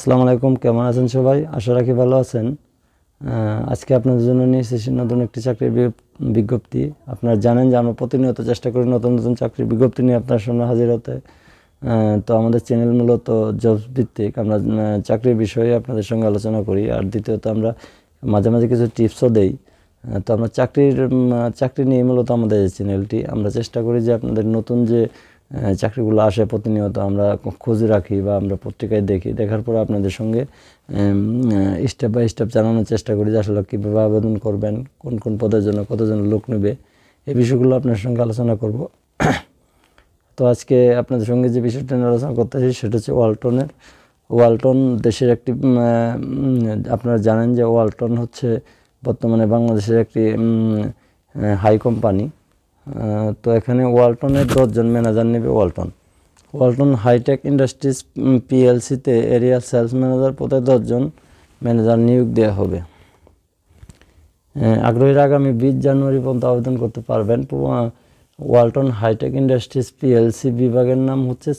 আসসালামু আলাইকুম কেমন আছেন সবাই আশা রাখি ভালো আছেন আজকে আপনাদের জন্য নিয়ে এসেছি নতুন একটি চাকরির বিজ্ঞপ্তি আপনারা জানেন যে আমরা প্রতিনিয়ত চেষ্টা করি নতুন নতুন চাকরির বিজ্ঞপ্তি নিয়ে আপনার সামনে হাজির হতে তো আমাদের চ্যানেল মূলত জবস ভিত্তিক আমরা চাকরির বিষয়ে আপনাদের সঙ্গে আলোচনা করি আর দ্বিতীয়ত আমরা মাঝে মাঝে কিছু টিপসও দেই তো আমরা চাকরির চাকরি নিয়ে মূলত আমাদের চ্যানেলটি আমরা চেষ্টা করি যে আপনাদের নতুন যে চাকরিগুলো আসে প্রতিনিয়ত আমরা খোঁজ রাখি বা আমরা পত্রিকায় দেখি দেখার পরে আপনাদের সঙ্গে স্টেপ বাই স্টেপ জানানোর চেষ্টা করি যে আসলে কীভাবে আবেদন করবেন কোন কোন পদের জন্য কতজন লোক নেবে এই বিষয়গুলো আপনার সঙ্গে আলোচনা করব তো আজকে আপনাদের সঙ্গে যে বিষয়টা নিয়ে আলোচনা করতে চাই সেটা হচ্ছে ওয়ালটনের ওয়ালটন দেশের একটি আপনারা জানেন যে ওয়ালটন হচ্ছে বর্তমানে বাংলাদেশের একটি হাই কোম্পানি তো এখানে ওয়ালটনের দশজন ম্যানেজার নেবে ওয়ালটন ওয়ালটন হাইটেক ইন্ডাস্ট্রিজ পিএলসিতে এরিয়া সেলস ম্যানেজার পদে দশজন ম্যানেজার নিয়োগ দেওয়া হবে আগ্রহীরা আগামী বিশ জানুয়ারি পর্যন্ত আবেদন করতে পারবেন ওয়ালটন হাইটেক ইন্ডাস্ট্রিজ পিএলসি বিভাগের নাম হচ্ছে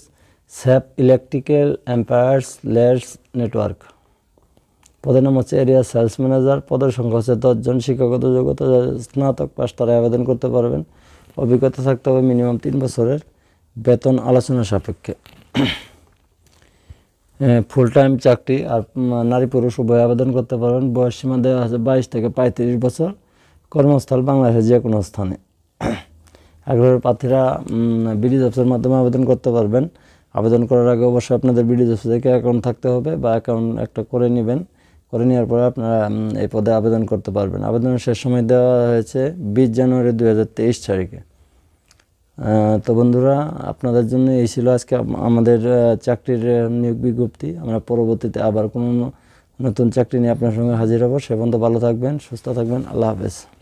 স্যাপ ইলেকট্রিক্যাল এম্পায়ার্স লেয়ার্স নেটওয়ার্ক পদের নাম হচ্ছে এরিয়া সেলস ম্যানেজার পদের সংখ্যা হচ্ছে দশজন শিক্ষাগত যোগ্যতা স্নাতক পাশ তারা আবেদন করতে পারবেন অভিজ্ঞতা থাকতে হবে মিনিমাম তিন বছরের বেতন আলোচনা সাপেক্ষে ফুল হ্যাঁ, টাইম চাকরি আর নারী পুরুষ উভয় আবেদন করতে পারবেন বয়স সীমা দেওয়া আছে বাইশ থেকে পঁয়ত্রিশ বছর কর্মস্থল বাংলাদেশের যে কোনো স্থানে আগ্রহের প্রার্থীরা বিডি অফিসের মাধ্যমে আবেদন করতে পারবেন আবেদন করার আগে অবশ্যই আপনাদের বিডি অফিস থেকে অ্যাকাউন্ট থাকতে হবে বা অ্যাকাউন্ট একটা করে নেবেন করে নেওয়ার পরে আপনারা এই পদে আবেদন করতে পারবেন আবেদন শেষ সময় দেওয়া হয়েছে বিশ জানুয়ারি দু তারিখে তো বন্ধুরা আপনাদের জন্য এই ছিল আজকে আমাদের চাকরির নিয়োগ বিজ্ঞপ্তি আমরা পরবর্তীতে আবার কোনো নতুন চাকরি নিয়ে আপনার সঙ্গে হাজির হব সে পর্যন্ত ভালো থাকবেন সুস্থ থাকবেন আল্লাহ হাফেজ